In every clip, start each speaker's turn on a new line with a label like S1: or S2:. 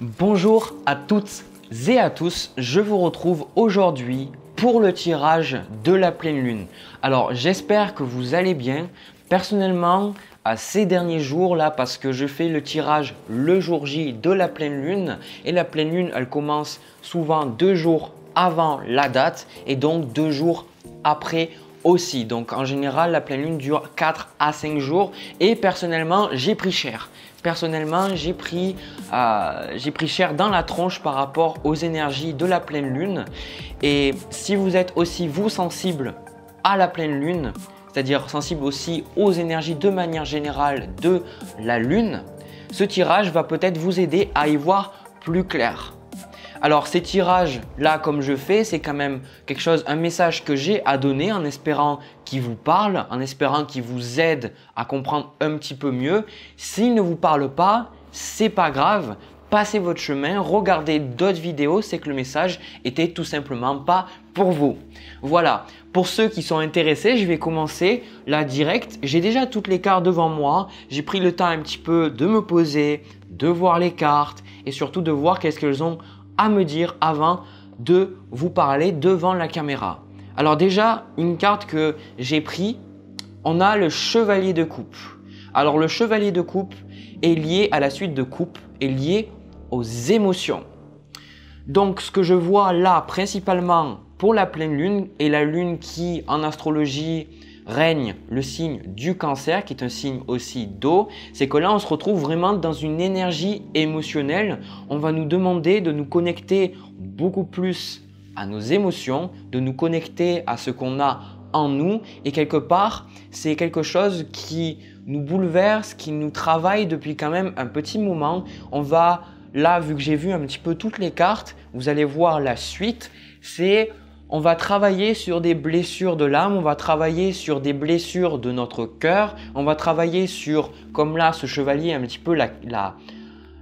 S1: Bonjour à toutes et à tous, je vous retrouve aujourd'hui pour le tirage de la pleine lune. Alors j'espère que vous allez bien. Personnellement, à ces derniers jours là parce que je fais le tirage le jour J de la pleine lune et la pleine lune elle commence souvent deux jours avant la date et donc deux jours après aussi. Donc en général la pleine lune dure 4 à 5 jours et personnellement j'ai pris cher. Personnellement, euh, j'ai pris, cher dans la tronche par rapport aux énergies de la pleine lune. Et si vous êtes aussi, vous, sensible à la pleine lune, c'est-à-dire sensible aussi aux énergies de manière générale de la lune, ce tirage va peut-être vous aider à y voir plus clair. Alors ces tirages là comme je fais, c'est quand même quelque chose, un message que j'ai à donner en espérant qu'il vous parle, en espérant qu'il vous aide à comprendre un petit peu mieux. S'il ne vous parle pas, c'est pas grave, passez votre chemin, regardez d'autres vidéos, c'est que le message était tout simplement pas pour vous. Voilà, pour ceux qui sont intéressés, je vais commencer la directe. J'ai déjà toutes les cartes devant moi, j'ai pris le temps un petit peu de me poser, de voir les cartes et surtout de voir qu'est-ce qu'elles ont à me dire avant de vous parler devant la caméra. Alors déjà, une carte que j'ai pris, on a le chevalier de coupe. Alors le chevalier de coupe est lié à la suite de coupe, est lié aux émotions. Donc ce que je vois là principalement pour la pleine lune et la lune qui en astrologie règne le signe du cancer, qui est un signe aussi d'eau, c'est que là on se retrouve vraiment dans une énergie émotionnelle. On va nous demander de nous connecter beaucoup plus à nos émotions, de nous connecter à ce qu'on a en nous et quelque part c'est quelque chose qui nous bouleverse, qui nous travaille depuis quand même un petit moment. On va là vu que j'ai vu un petit peu toutes les cartes, vous allez voir la suite, c'est on va travailler sur des blessures de l'âme, on va travailler sur des blessures de notre cœur, on va travailler sur, comme là, ce chevalier, un petit peu la, la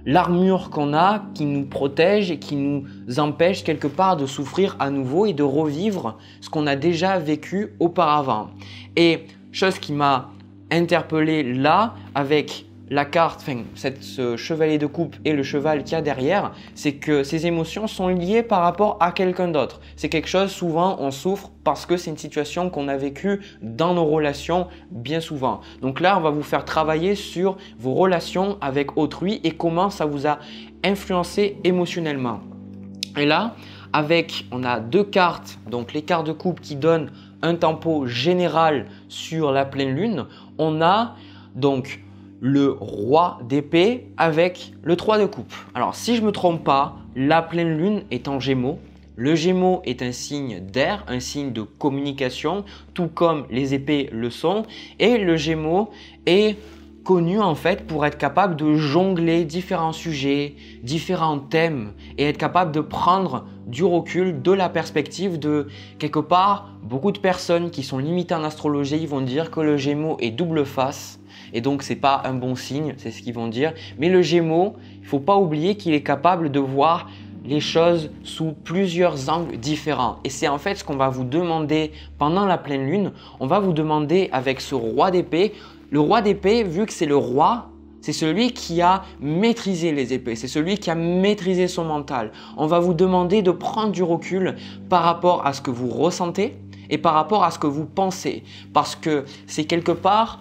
S1: l'armure qu'on a qui nous protège et qui nous empêche quelque part de souffrir à nouveau et de revivre ce qu'on a déjà vécu auparavant. Et chose qui m'a interpellé là avec la carte, enfin, cette, ce chevalier de coupe et le cheval qu'il y a derrière, c'est que ces émotions sont liées par rapport à quelqu'un d'autre. C'est quelque chose, souvent, on souffre parce que c'est une situation qu'on a vécue dans nos relations bien souvent. Donc là, on va vous faire travailler sur vos relations avec autrui et comment ça vous a influencé émotionnellement. Et là, avec, on a deux cartes, donc les cartes de coupe qui donnent un tempo général sur la pleine lune. On a donc le roi d'épée avec le 3 de coupe. Alors si je me trompe pas, la pleine lune est en gémeaux. Le gémeaux est un signe d'air, un signe de communication, tout comme les épées le sont. Et le gémeaux est connu en fait pour être capable de jongler différents sujets, différents thèmes et être capable de prendre du recul, de la perspective de quelque part beaucoup de personnes qui sont limitées en astrologie, ils vont dire que le Gémeaux est double face et donc c'est pas un bon signe, c'est ce qu'ils vont dire, mais le Gémeaux, il faut pas oublier qu'il est capable de voir les choses sous plusieurs angles différents. Et c'est en fait ce qu'on va vous demander pendant la pleine lune. On va vous demander avec ce roi d'épée le roi d'épée, vu que c'est le roi, c'est celui qui a maîtrisé les épées, c'est celui qui a maîtrisé son mental. On va vous demander de prendre du recul par rapport à ce que vous ressentez et par rapport à ce que vous pensez, parce que c'est quelque part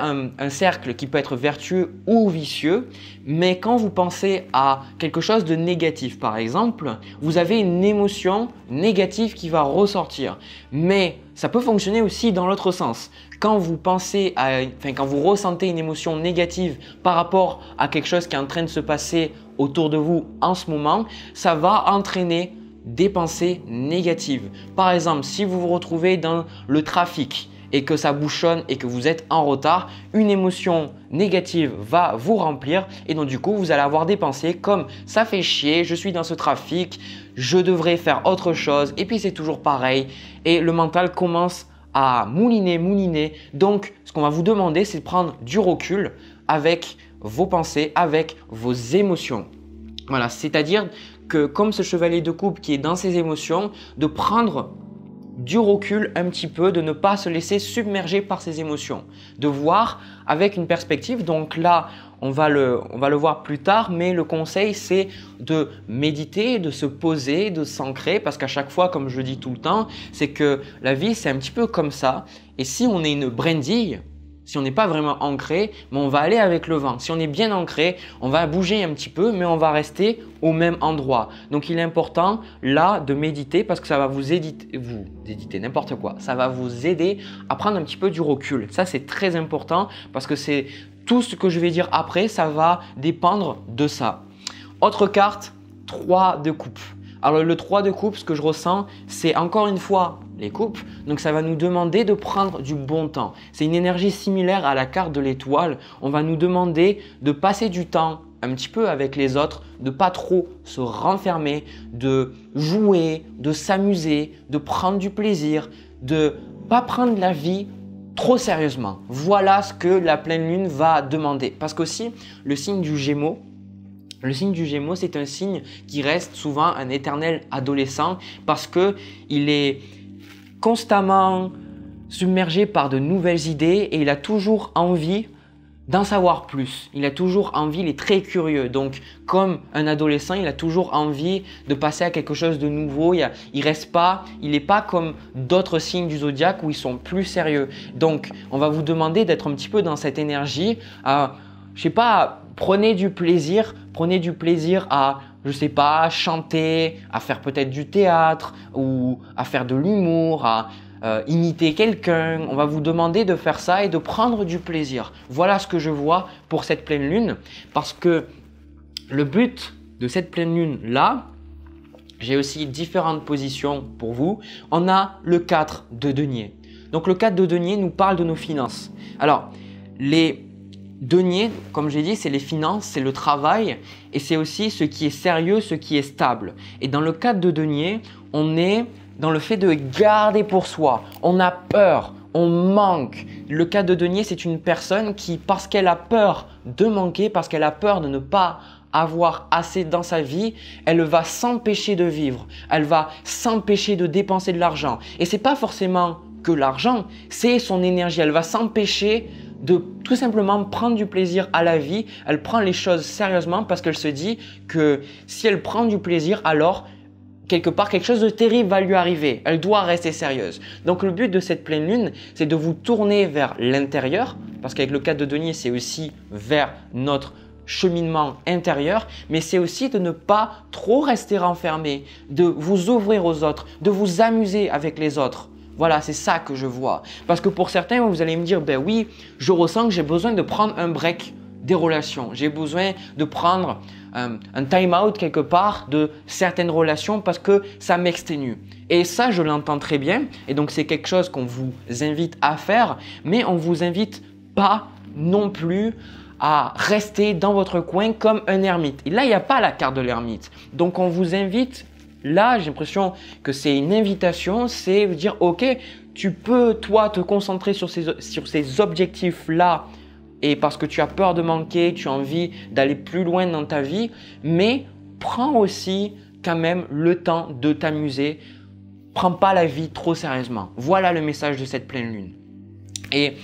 S1: un, cercle qui peut être vertueux ou vicieux, mais quand vous pensez à quelque chose de négatif, par exemple, vous avez une émotion négative qui va ressortir. Mais ça peut fonctionner aussi dans l'autre sens. Quand vous pensez à, enfin, quand vous ressentez une émotion négative par rapport à quelque chose qui est en train de se passer autour de vous en ce moment, ça va entraîner des pensées négatives. Par exemple, si vous vous retrouvez dans le trafic, et que ça bouchonne et que vous êtes en retard, une émotion négative va vous remplir et donc du coup vous allez avoir des pensées comme ça fait chier, je suis dans ce trafic, je devrais faire autre chose et puis c'est toujours pareil et le mental commence à mouliner, mouliner. Donc ce qu'on va vous demander c'est de prendre du recul avec vos pensées, avec vos émotions. Voilà, c'est-à-dire que comme ce chevalier de coupe qui est dans ses émotions, de prendre du recul un petit peu, de ne pas se laisser submerger par ses émotions, de voir avec une perspective. Donc là, on va le, voir plus tard, mais le conseil, c'est de méditer, de se poser, de s'ancrer, parce qu'à chaque fois, comme je dis tout le temps, c'est que la vie, c'est un petit peu comme ça. Et si on est une brindille, si on n'est pas vraiment ancré, mais ben, on va aller avec le vent. Si on est bien ancré, on va bouger un petit peu, mais on va rester au même endroit. Donc il est important là de méditer parce que ça va vous éditer, vous d'éditer n'importe quoi. Ça va vous aider à prendre un petit peu du recul. Ça c'est très important parce que c'est tout ce que je vais dire après, ça va dépendre de ça. Autre carte, 3 de coupe. Alors le 3 de coupe, ce que je ressens, c'est encore une fois les coupes. Donc ça va nous demander de prendre du bon temps. C'est une énergie similaire à la carte de l'étoile. On va nous demander de passer du temps un petit peu avec les autres, de pas trop se renfermer, de jouer, de s'amuser, de prendre du plaisir, de pas prendre la vie trop sérieusement. Voilà ce que la pleine lune va demander. Parce qu'aussi, le signe du Gémeaux, le signe du Gémeaux, c'est un signe qui reste souvent un éternel adolescent parce que il est constamment submergé par de nouvelles idées et il a toujours envie d'en savoir plus. Il a toujours envie, il est très curieux. Donc, comme un adolescent, il a toujours envie de passer à quelque chose de nouveau. Il, reste pas, il n'est pas comme d'autres signes du zodiaque où ils sont plus sérieux. Donc, on va vous demander d'être un petit peu dans cette énergie. Je euh, je sais pas, prenez du plaisir, prenez du plaisir à je sais pas, chanter, à faire peut-être du théâtre ou à faire de l'humour, à euh, imiter quelqu'un. On va vous demander de faire ça et de prendre du plaisir. Voilà ce que je vois pour cette pleine lune parce que le but de cette pleine lune là, j'ai aussi différentes positions pour vous. On a le 4 de denier. Donc le 4 de denier nous parle de nos finances. Alors, les Denier, comme j'ai dit, c'est les finances, c'est le travail et c'est aussi ce qui est sérieux, ce qui est stable. Et dans le cadre de denier, on est dans le fait de garder pour soi. On a peur, on manque. Le cas de denier, c'est une personne qui, parce qu'elle a peur de manquer, parce qu'elle a peur de ne pas avoir assez dans sa vie, elle va s'empêcher de vivre, elle va s'empêcher de dépenser de l'argent. Et c'est pas forcément que l'argent, c'est son énergie. Elle va s'empêcher de tout simplement prendre du plaisir à la vie, elle prend les choses sérieusement parce qu'elle se dit que si elle prend du plaisir, alors quelque part quelque chose de terrible va lui arriver. Elle doit rester sérieuse. Donc le but de cette pleine lune, c'est de vous tourner vers l'intérieur, parce qu'avec le cas de Denis c'est aussi vers notre cheminement intérieur, mais c'est aussi de ne pas trop rester renfermé, de vous ouvrir aux autres, de vous amuser avec les autres. Voilà, c'est ça que je vois. Parce que pour certains, vous allez me dire, ben oui, je ressens que j'ai besoin de prendre un break des relations. J'ai besoin de prendre euh, un time-out quelque part de certaines relations parce que ça m'exténue. Et ça, je l'entends très bien. Et donc, c'est quelque chose qu'on vous invite à faire, mais on vous invite pas non plus à rester dans votre coin comme un ermite. Et là, il n'y a pas la carte de l'ermite. Donc, on vous invite là, j'ai l'impression que c'est une invitation, c'est dire, ok, tu peux, toi, te concentrer sur ces, sur ces objectifs-là, et parce que tu as peur de manquer, tu as envie d'aller plus loin dans ta vie, mais prends aussi quand même le temps de t'amuser. Prends pas la vie trop sérieusement. Voilà le message de cette pleine lune. Et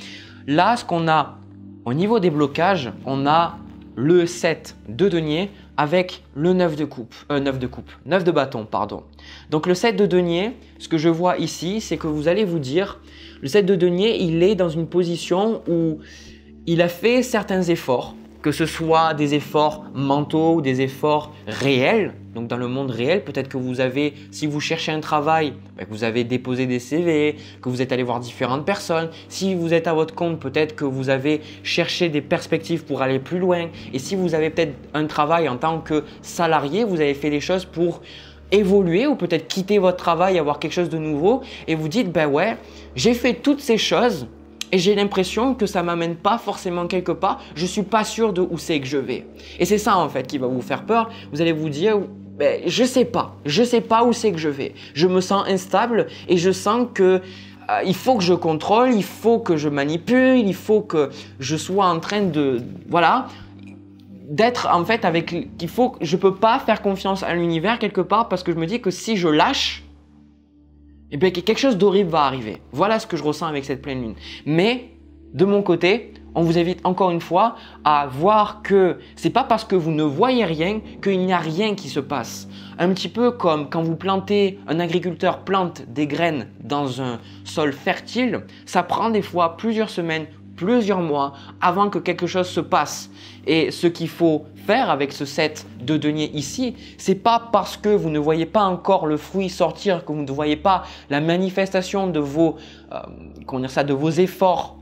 S1: là, ce qu'on a au niveau des blocages, on a le 7 de denier, avec le 9 de coupe, 9 euh, de coupe, 9 de bâton, pardon. Donc le 7 de denier, ce que je vois ici, c'est que vous allez vous dire, le 7 de denier, il est dans une position où il a fait certains efforts, que ce soit des efforts mentaux ou des efforts réels, donc dans le monde réel, peut-être que vous avez, si vous cherchez un travail, ben, vous avez déposé des CV, que vous êtes allé voir différentes personnes. Si vous êtes à votre compte, peut-être que vous avez cherché des perspectives pour aller plus loin. Et si vous avez peut-être un travail en tant que salarié, vous avez fait des choses pour évoluer ou peut-être quitter votre travail, avoir quelque chose de nouveau. Et vous dites, ben ouais, j'ai fait toutes ces choses et j'ai l'impression que ça m'amène pas forcément quelque part, je suis pas sûr de où c'est que je vais. Et c'est ça en fait qui va vous faire peur. Vous allez vous dire ben, je sais pas. Je sais pas où c'est que je vais. Je me sens instable et je sens que euh, il faut que je contrôle, il faut que je manipule, il faut que je sois en train de voilà d'être en fait avec qu'il faut je peux pas faire confiance à l'univers quelque part parce que je me dis que si je lâche et eh bien quelque chose d'horrible va arriver. Voilà ce que je ressens avec cette pleine lune. Mais de mon côté, on vous invite encore une fois à voir que c'est pas parce que vous ne voyez rien qu'il n'y a rien qui se passe. Un petit peu comme quand vous plantez, un agriculteur plante des graines dans un sol fertile, ça prend des fois plusieurs semaines, plusieurs mois avant que quelque chose se passe. Et ce qu'il faut faire avec ce set de deniers ici, c'est pas parce que vous ne voyez pas encore le fruit sortir, que vous ne voyez pas la manifestation de vos, euh, dire ça, de vos efforts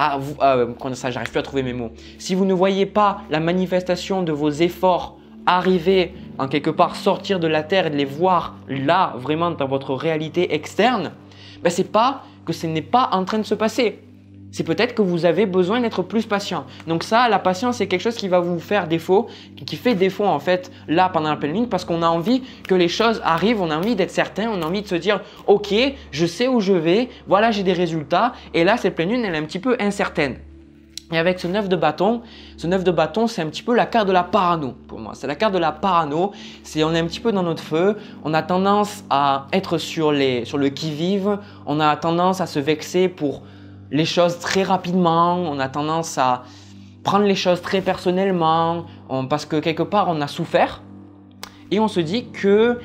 S1: à ah, ah, quand ça, j'arrive plus à trouver mes mots. Si vous ne voyez pas la manifestation de vos efforts arriver en quelque part, sortir de la terre et de les voir là, vraiment dans votre réalité externe, ce ben, c'est pas que ce n'est pas en train de se passer c'est peut-être que vous avez besoin d'être plus patient. Donc ça, la patience, c'est quelque chose qui va vous faire défaut, qui fait défaut en fait là pendant la pleine lune, parce qu'on a envie que les choses arrivent, on a envie d'être certain, on a envie de se dire ok, je sais où je vais, voilà j'ai des résultats et là cette pleine lune elle est un petit peu incertaine. Et avec ce 9 de bâton, ce 9 de bâton, c'est un petit peu la carte de la parano pour moi. C'est la carte de la parano. C'est on est un petit peu dans notre feu. On a tendance à être sur les sur le qui vive. On a tendance à se vexer pour les choses très rapidement, on a tendance à prendre les choses très personnellement, parce que quelque part on a souffert. Et on se dit que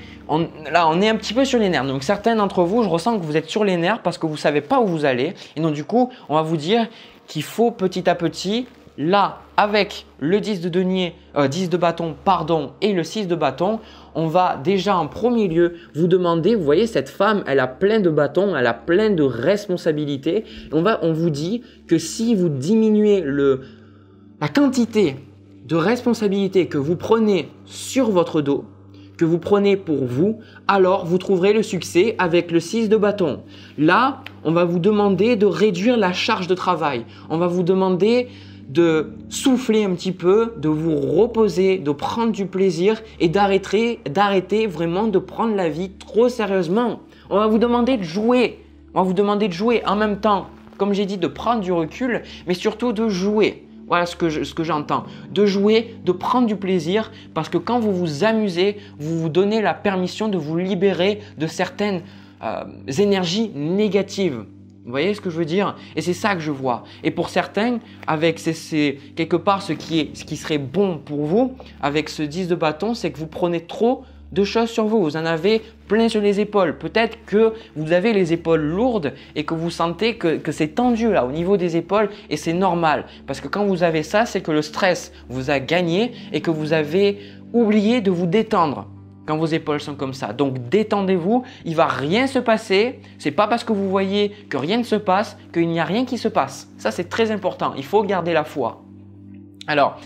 S1: là, on est un petit peu sur les nerfs. Donc certains d'entre vous, je ressens que vous êtes sur les nerfs parce que vous savez pas où vous allez. Et donc du coup, on va vous dire qu'il faut petit à petit là, avec le 10 de denier, 10 euh, de bâton, pardon, et le 6 de bâton, on va déjà en premier lieu vous demander, vous voyez, cette femme, elle a plein de bâtons, elle a plein de responsabilités. On, va, on vous dit que si vous diminuez le, la quantité de responsabilités que vous prenez sur votre dos, que vous prenez pour vous, alors vous trouverez le succès avec le 6 de bâton. Là, on va vous demander de réduire la charge de travail. On va vous demander de souffler un petit peu, de vous reposer, de prendre du plaisir et d'arrêter, d'arrêter vraiment de prendre la vie trop sérieusement. On va vous demander de jouer. On va vous demander de jouer en même temps, comme j'ai dit, de prendre du recul, mais surtout de jouer. Voilà ce que, ce que j'entends. De jouer, de prendre du plaisir, parce que quand vous vous amusez, vous vous donnez la permission de vous libérer de certaines euh, énergies négatives. Vous voyez ce que je veux dire Et c'est ça que je vois. Et pour certains, avec ces, quelque part ce qui, est, ce qui serait bon pour vous, avec ce 10 de bâton, c'est que vous prenez trop de choses sur vous. Vous en avez plein sur les épaules. Peut-être que vous avez les épaules lourdes et que vous sentez que, que c'est tendu là au niveau des épaules et c'est normal. Parce que quand vous avez ça, c'est que le stress vous a gagné et que vous avez oublié de vous détendre quand vos épaules sont comme ça. Donc détendez-vous, il va rien se passer. C'est pas parce que vous voyez que rien ne se passe qu'il n'y a rien qui se passe. Ça c'est très important. Il faut garder la foi. Alors,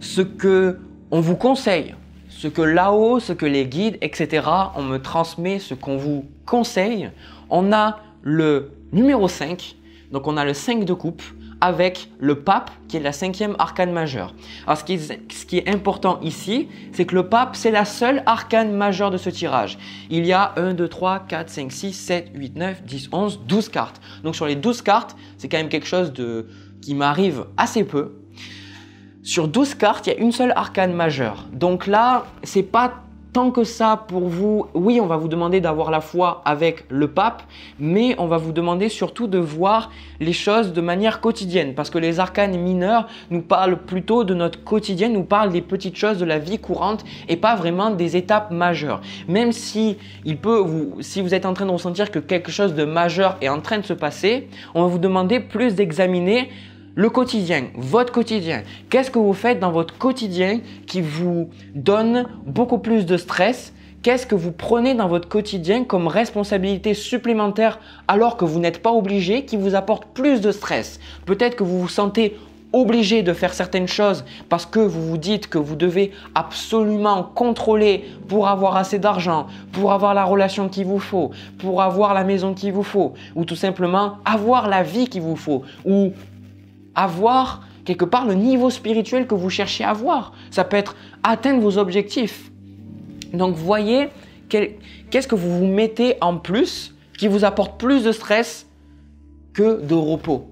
S1: ce que on vous conseille, ce que là-haut, ce que les guides, etc. On me transmet ce qu'on vous conseille. On a le numéro 5. Donc on a le 5 de coupe avec le pape, qui est la cinquième arcane majeure. Alors ce qui est, ce qui est important ici, c'est que le pape, c'est la seule arcane majeure de ce tirage. Il y a 1, 2, 3, 4, 5, 6, 7, 8, 9, 10, 11, 12 cartes. Donc sur les 12 cartes, c'est quand même quelque chose de, qui m'arrive assez peu. Sur 12 cartes, il y a une seule arcane majeure. Donc là, c'est pas tant que ça pour vous, oui, on va vous demander d'avoir la foi avec le pape, mais on va vous demander surtout de voir les choses de manière quotidienne, parce que les arcanes mineurs nous parlent plutôt de notre quotidien, nous parlent des petites choses de la vie courante et pas vraiment des étapes majeures. Même si peut vous, si vous êtes en train de ressentir que quelque chose de majeur est en train de se passer, on va vous demander plus d'examiner le quotidien, votre quotidien. Qu'est-ce que vous faites dans votre quotidien qui vous donne beaucoup plus de stress Qu'est-ce que vous prenez dans votre quotidien comme responsabilité supplémentaire alors que vous n'êtes pas obligé qui vous apporte plus de stress Peut-être que vous vous sentez obligé de faire certaines choses parce que vous vous dites que vous devez absolument contrôler pour avoir assez d'argent, pour avoir la relation qu'il vous faut, pour avoir la maison qu'il vous faut, ou tout simplement avoir la vie qu'il vous faut, ou avoir quelque part le niveau spirituel que vous cherchez à avoir. Ça peut être atteindre vos objectifs. Donc voyez qu'est-ce que vous vous mettez en plus qui vous apporte plus de stress que de repos.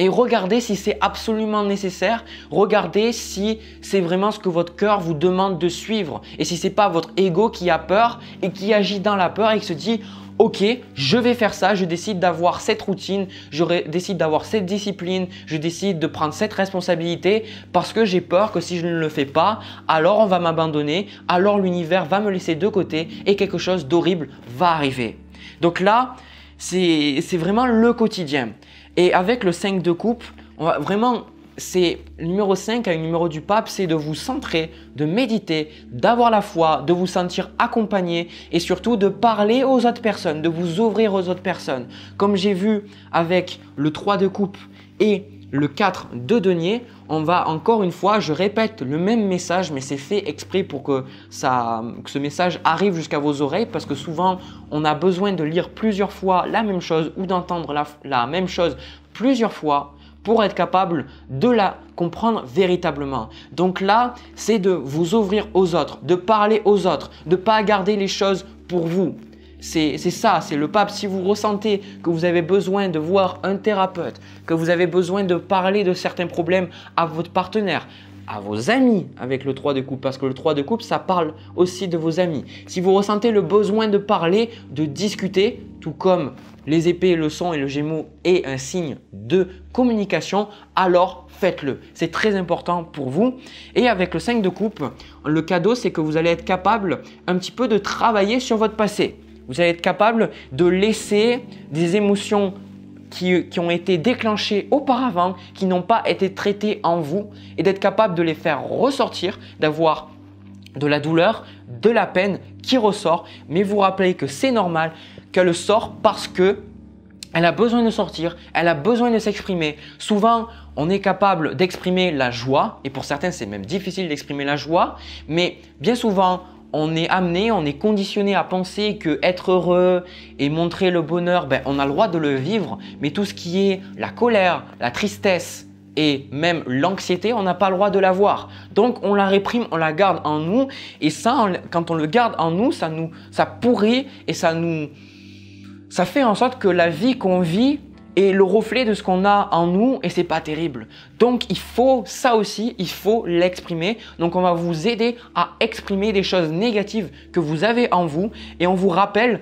S1: Et regardez si c'est absolument nécessaire, regardez si c'est vraiment ce que votre cœur vous demande de suivre et si c'est pas votre ego qui a peur et qui agit dans la peur et qui se dit ok, je vais faire ça, je décide d'avoir cette routine, je décide d'avoir cette discipline, je décide de prendre cette responsabilité parce que j'ai peur que si je ne le fais pas, alors on va m'abandonner, alors l'univers va me laisser de côté et quelque chose d'horrible va arriver. Donc là, c'est vraiment le quotidien. Et avec le 5 de coupe, on va vraiment c'est numéro 5 à le numéro du pape, c'est de vous centrer, de méditer, d'avoir la foi, de vous sentir accompagné et surtout de parler aux autres personnes, de vous ouvrir aux autres personnes. Comme j'ai vu avec le 3 de coupe et le 4 de denier, on va encore une fois, je répète le même message, mais c'est fait exprès pour que, ça, ce message arrive jusqu'à vos oreilles, parce que souvent on a besoin de lire plusieurs fois la même chose ou d'entendre la même chose plusieurs fois pour être capable de la comprendre véritablement. Donc là, c'est de vous ouvrir aux autres, de parler aux autres, de ne pas garder les choses pour vous. C'est ça, c'est le pape. Si vous ressentez que vous avez besoin de voir un thérapeute, que vous avez besoin de parler de certains problèmes à votre partenaire, à vos amis avec le 3 de coupe, parce que le 3 de coupe, ça parle aussi de vos amis. Si vous ressentez le besoin de parler, de discuter, tout comme les épées, le son et le gémeaux est un signe de communication, alors faites-le. C'est très important pour vous. Et avec le 5 de coupe, le cadeau, c'est que vous allez être capable un petit peu de travailler sur votre passé. Vous allez être capable de laisser des émotions qui, ont été déclenchés auparavant, qui n'ont pas été traités en vous, et d'être capable de les faire ressortir, d'avoir de la douleur, de la peine qui ressort, mais vous rappelez que c'est normal qu'elle sort parce que elle a besoin de sortir, elle a besoin de s'exprimer. Souvent, on est capable d'exprimer la joie, et pour certains, c'est même difficile d'exprimer la joie, mais bien souvent, on est amené, on est conditionné à penser que être heureux et montrer le bonheur, ben, on a le droit de le vivre, mais tout ce qui est la colère, la tristesse et même l'anxiété, on n'a pas le droit de l'avoir. Donc on la réprime, on la garde en nous, et ça, quand on le garde en nous, ça nous, ça pourrit et ça nous, ça fait en sorte que la vie qu'on vit, et le reflet de ce qu'on a en nous et c'est pas terrible. Donc il faut ça aussi, il faut l'exprimer. Donc on va vous aider à exprimer des choses négatives que vous avez en vous et on vous rappelle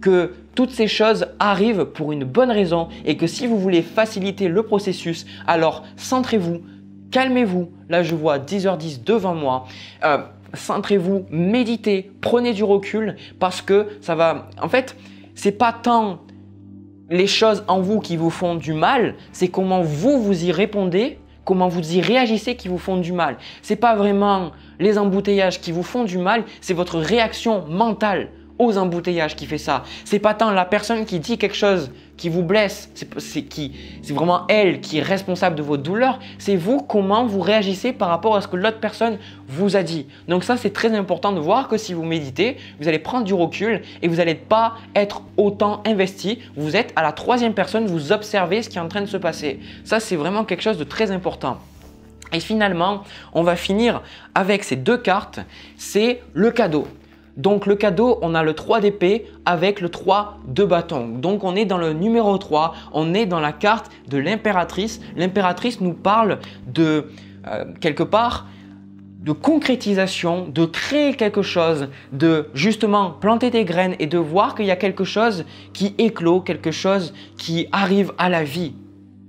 S1: que toutes ces choses arrivent pour une bonne raison et que si vous voulez faciliter le processus, alors centrez-vous, calmez-vous. Là je vois 10h10 devant moi. Euh, centrez-vous, méditez, prenez du recul parce que ça va... En fait, c'est pas tant les choses en vous qui vous font du mal, c'est comment vous vous y répondez, comment vous y réagissez qui vous font du mal. C'est pas vraiment les embouteillages qui vous font du mal, c'est votre réaction mentale aux embouteillages qui fait ça. C'est pas tant la personne qui dit quelque chose qui vous blesse, c'est qui, c'est vraiment elle qui est responsable de votre douleur. C'est vous comment vous réagissez par rapport à ce que l'autre personne vous a dit. Donc ça, c'est très important de voir que si vous méditez, vous allez prendre du recul et vous n'allez pas être autant investi. Vous êtes à la troisième personne, vous observez ce qui est en train de se passer. Ça, c'est vraiment quelque chose de très important. Et finalement, on va finir avec ces deux cartes. C'est le cadeau. Donc le cadeau, on a le 3 d'épée avec le 3 de bâton. Donc on est dans le numéro 3, on est dans la carte de l'impératrice. L'impératrice nous parle de, euh, quelque part, de concrétisation, de créer quelque chose, de justement planter des graines et de voir qu'il y a quelque chose qui éclot, quelque chose qui arrive à la vie.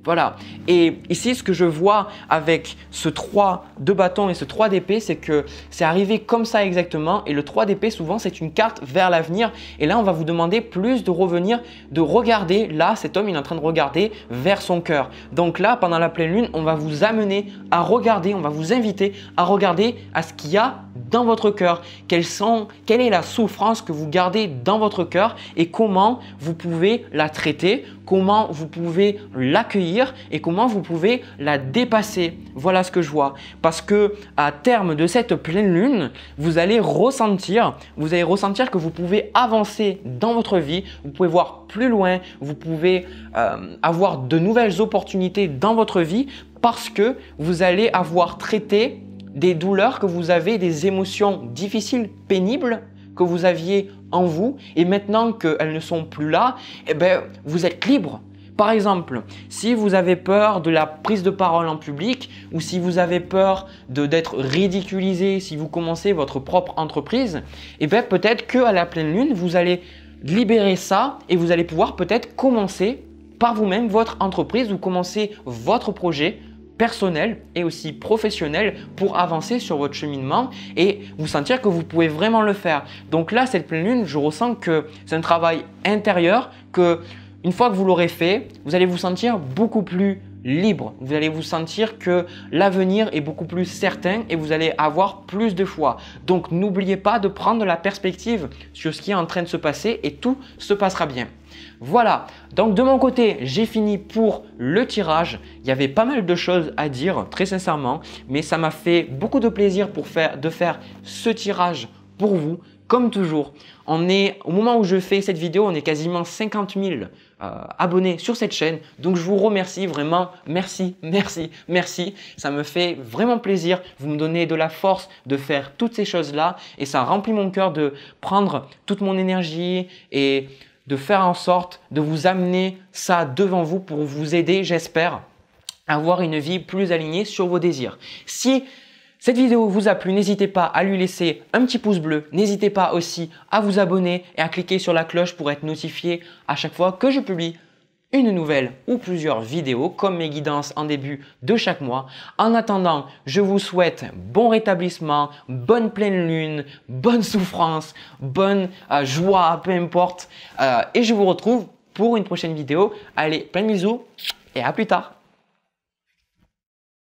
S1: Voilà. Et ici, ce que je vois avec ce 3 de bâton et ce 3 d'épée, c'est que c'est arrivé comme ça exactement. Et le 3 d'épée, souvent, c'est une carte vers l'avenir. Et là, on va vous demander plus de revenir, de regarder. Là, cet homme, il est en train de regarder vers son cœur. Donc là, pendant la pleine lune, on va vous amener à regarder, on va vous inviter à regarder à ce qu'il y a dans votre cœur. Quelle, quelle est la souffrance que vous gardez dans votre cœur et comment vous pouvez la traiter, comment vous pouvez l'accueillir et comment vous pouvez la dépasser. Voilà ce que je vois. Parce que à terme de cette pleine lune, vous allez ressentir, vous allez ressentir que vous pouvez avancer dans votre vie, vous pouvez voir plus loin, vous pouvez euh, avoir de nouvelles opportunités dans votre vie parce que vous allez avoir traité des douleurs que vous avez, des émotions difficiles, pénibles que vous aviez en vous et maintenant qu'elles ne sont plus là, eh ben, vous êtes libre. Par exemple, si vous avez peur de la prise de parole en public ou si vous avez peur d'être ridiculisé si vous commencez votre propre entreprise, et eh bien peut-être que à la pleine lune, vous allez libérer ça et vous allez pouvoir peut-être commencer par vous-même votre entreprise ou commencer votre projet personnel et aussi professionnel pour avancer sur votre cheminement et vous sentir que vous pouvez vraiment le faire. Donc là, cette pleine lune, je ressens que c'est un travail intérieur, que une fois que vous l'aurez fait, vous allez vous sentir beaucoup plus libre. Vous allez vous sentir que l'avenir est beaucoup plus certain et vous allez avoir plus de foi. Donc n'oubliez pas de prendre la perspective sur ce qui est en train de se passer et tout se passera bien. Voilà, donc de mon côté, j'ai fini pour le tirage. Il y avait pas mal de choses à dire, très sincèrement, mais ça m'a fait beaucoup de plaisir pour de faire ce tirage pour vous. Comme toujours, on est, au moment où je fais cette vidéo, on est quasiment 50 000 euh, abonné sur cette chaîne. Donc je vous remercie vraiment. Merci, merci, merci. Ça me fait vraiment plaisir. Vous me donnez de la force de faire toutes ces choses-là. Et ça remplit mon cœur de prendre toute mon énergie et de faire en sorte de vous amener ça devant vous pour vous aider, j'espère, à avoir une vie plus alignée sur vos désirs. Si cette vidéo vous a plu, n'hésitez pas à lui laisser un petit pouce bleu, n'hésitez pas aussi à vous abonner et à cliquer sur la cloche pour être notifié à chaque fois que je publie une nouvelle ou plusieurs vidéos comme mes guidances en début de chaque mois. En attendant, je vous souhaite bon rétablissement, bonne pleine lune, bonne souffrance, bonne euh, joie, peu importe. Euh, et je vous retrouve pour une prochaine vidéo. Allez, plein de bisous et à plus tard.